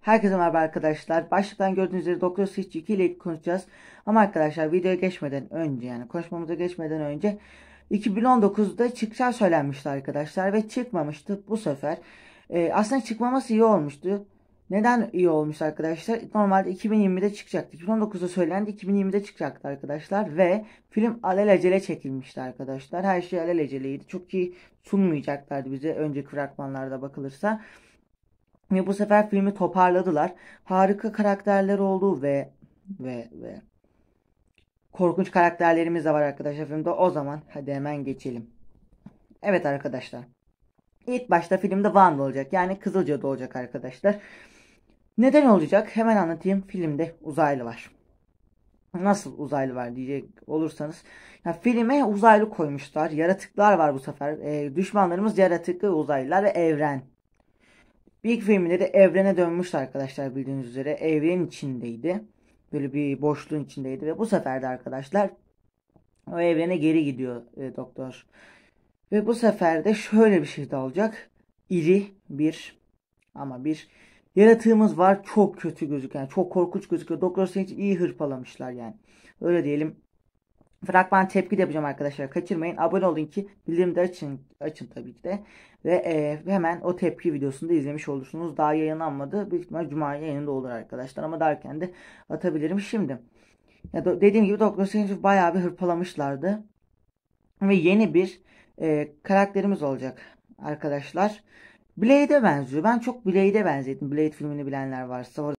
Herkese merhaba arkadaşlar. Başlıktan gördüğünüz üzere Doktor Switch 2 ile konuşacağız. Ama arkadaşlar videoya geçmeden önce yani konuşmamıza geçmeden önce 2019'da çıkacağı söylenmişti arkadaşlar ve çıkmamıştı bu sefer. Ee, aslında çıkmaması iyi olmuştu. Neden iyi olmuş arkadaşlar? Normalde 2020'de çıkacaktı. 2019'da söylendi 2020'de çıkacaktı arkadaşlar ve film alelacele çekilmişti arkadaşlar. Her şey alelaceleydi. Çok iyi sunmayacaklardı bize önceki fragmanlarda bakılırsa. Ve bu sefer filmi toparladılar. Harika karakterler oldu ve ve ve korkunç karakterlerimiz de var arkadaşlar filmde. O zaman hadi hemen geçelim. Evet arkadaşlar. İlk başta filmde Wanda olacak. Yani Kızılca'da olacak arkadaşlar. Neden olacak? Hemen anlatayım. Filmde uzaylı var. Nasıl uzaylı var diyecek olursanız. Ya filme uzaylı koymuşlar. Yaratıklar var bu sefer. E, düşmanlarımız yaratıklı uzaylılar ve evren bir ilk filminde de evrene dönmüştü arkadaşlar bildiğiniz üzere. Evrenin içindeydi. Böyle bir boşluğun içindeydi ve bu sefer de arkadaşlar o evrene geri gidiyor e, doktor. Ve bu sefer de şöyle bir şey de olacak. İri bir ama bir yaratığımız var. Çok kötü gözüken, çok korkunç gözüküyor. Doktor Strange iyi hırpalamışlar yani. Öyle diyelim fragman tepki de yapacağım arkadaşlar. Kaçırmayın. Abone olun ki bildirimleri açın, açın tabii ki de. Ve e, hemen o tepki videosunu da izlemiş olursunuz. Daha yayınlanmadı. Büyük ihtimal Cuma yayında olur arkadaşlar. Ama derken de atabilirim şimdi. Ya da dediğim gibi Doctor Strange'i bayağı bir hırpalamışlardı. Ve yeni bir e, karakterimiz olacak arkadaşlar. Blade'e benziyor. Ben çok Blade'e benzettim. Blade filmini bilenler varsa.